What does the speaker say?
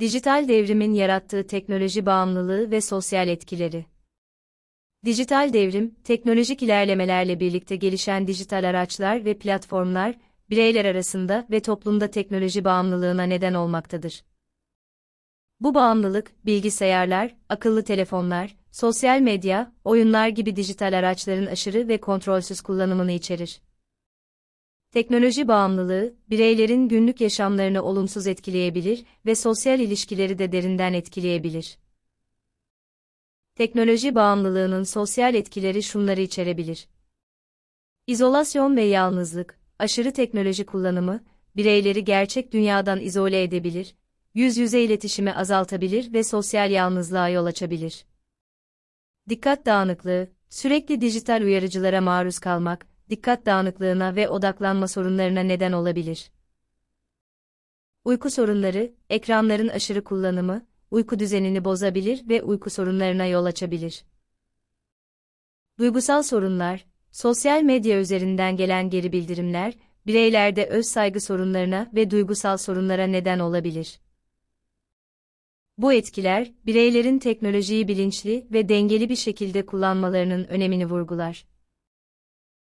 Dijital devrimin yarattığı teknoloji bağımlılığı ve sosyal etkileri. Dijital devrim, teknolojik ilerlemelerle birlikte gelişen dijital araçlar ve platformlar, bireyler arasında ve toplumda teknoloji bağımlılığına neden olmaktadır. Bu bağımlılık, bilgisayarlar, akıllı telefonlar, sosyal medya, oyunlar gibi dijital araçların aşırı ve kontrolsüz kullanımını içerir. Teknoloji bağımlılığı, bireylerin günlük yaşamlarını olumsuz etkileyebilir ve sosyal ilişkileri de derinden etkileyebilir. Teknoloji bağımlılığının sosyal etkileri şunları içerebilir. İzolasyon ve yalnızlık, aşırı teknoloji kullanımı, bireyleri gerçek dünyadan izole edebilir, yüz yüze iletişimi azaltabilir ve sosyal yalnızlığa yol açabilir. Dikkat dağınıklığı, sürekli dijital uyarıcılara maruz kalmak, dikkat dağınıklığına ve odaklanma sorunlarına neden olabilir. Uyku sorunları, ekranların aşırı kullanımı, uyku düzenini bozabilir ve uyku sorunlarına yol açabilir. Duygusal sorunlar, sosyal medya üzerinden gelen geri bildirimler, bireylerde öz saygı sorunlarına ve duygusal sorunlara neden olabilir. Bu etkiler, bireylerin teknolojiyi bilinçli ve dengeli bir şekilde kullanmalarının önemini vurgular.